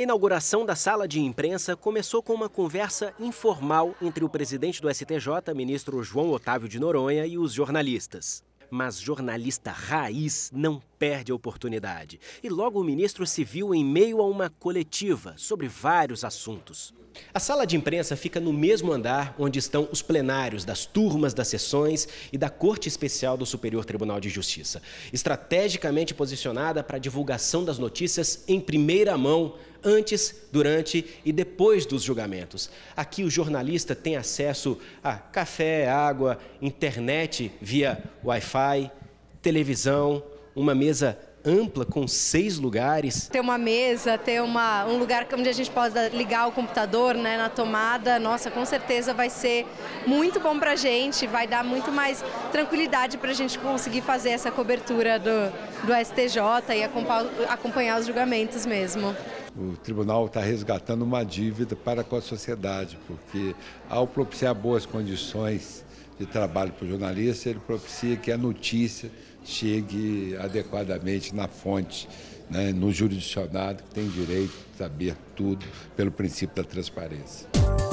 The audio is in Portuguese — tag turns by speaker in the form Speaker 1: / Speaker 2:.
Speaker 1: A inauguração da sala de imprensa começou com uma conversa informal entre o presidente do STJ, ministro João Otávio de Noronha, e os jornalistas. Mas jornalista raiz não perde a oportunidade. E logo o ministro se viu em meio a uma coletiva sobre vários assuntos. A sala de imprensa fica no mesmo andar onde estão os plenários das turmas das sessões e da Corte Especial do Superior Tribunal de Justiça. Estrategicamente posicionada para a divulgação das notícias em primeira mão antes, durante e depois dos julgamentos. Aqui o jornalista tem acesso a café, água, internet via Wi-Fi, televisão, uma mesa ampla com seis lugares.
Speaker 2: Ter uma mesa, ter uma, um lugar onde a gente possa ligar o computador né, na tomada, nossa, com certeza vai ser muito bom para a gente, vai dar muito mais tranquilidade para a gente conseguir fazer essa cobertura do, do STJ e acompanhar os julgamentos mesmo.
Speaker 3: O tribunal está resgatando uma dívida para com a sociedade, porque ao propiciar boas condições de trabalho para o jornalista, ele propicia que a notícia chegue adequadamente na fonte, né, no jurisdicionado, que tem direito de saber tudo pelo princípio da transparência.